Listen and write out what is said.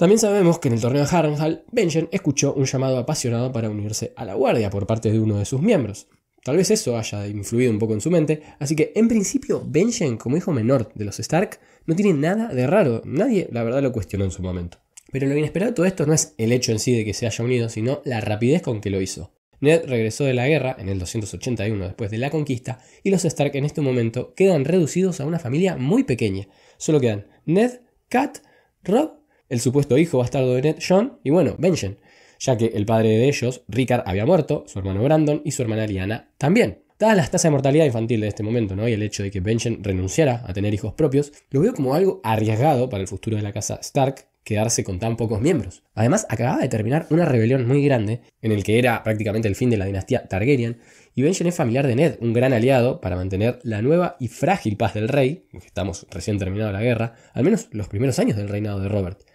También sabemos que en el torneo de Harrenhal, Benjen escuchó un llamado apasionado para unirse a la guardia por parte de uno de sus miembros. Tal vez eso haya influido un poco en su mente, así que en principio Benjen, como hijo menor de los Stark, no tiene nada de raro, nadie la verdad lo cuestionó en su momento. Pero lo inesperado de todo esto no es el hecho en sí de que se haya unido, sino la rapidez con que lo hizo. Ned regresó de la guerra en el 281 después de la conquista y los Stark en este momento quedan reducidos a una familia muy pequeña. Solo quedan Ned, Kat, Rob el supuesto hijo bastardo de Ned, John, y bueno, Benjen, ya que el padre de ellos, Rickard, había muerto, su hermano Brandon y su hermana Liana también. Dadas las tasas de mortalidad infantil de este momento, ¿no? Y el hecho de que Benjen renunciara a tener hijos propios, lo veo como algo arriesgado para el futuro de la casa Stark quedarse con tan pocos miembros. Además, acababa de terminar una rebelión muy grande, en el que era prácticamente el fin de la dinastía Targaryen, y Benjen es familiar de Ned, un gran aliado para mantener la nueva y frágil paz del rey, que estamos recién terminado la guerra, al menos los primeros años del reinado de Robert.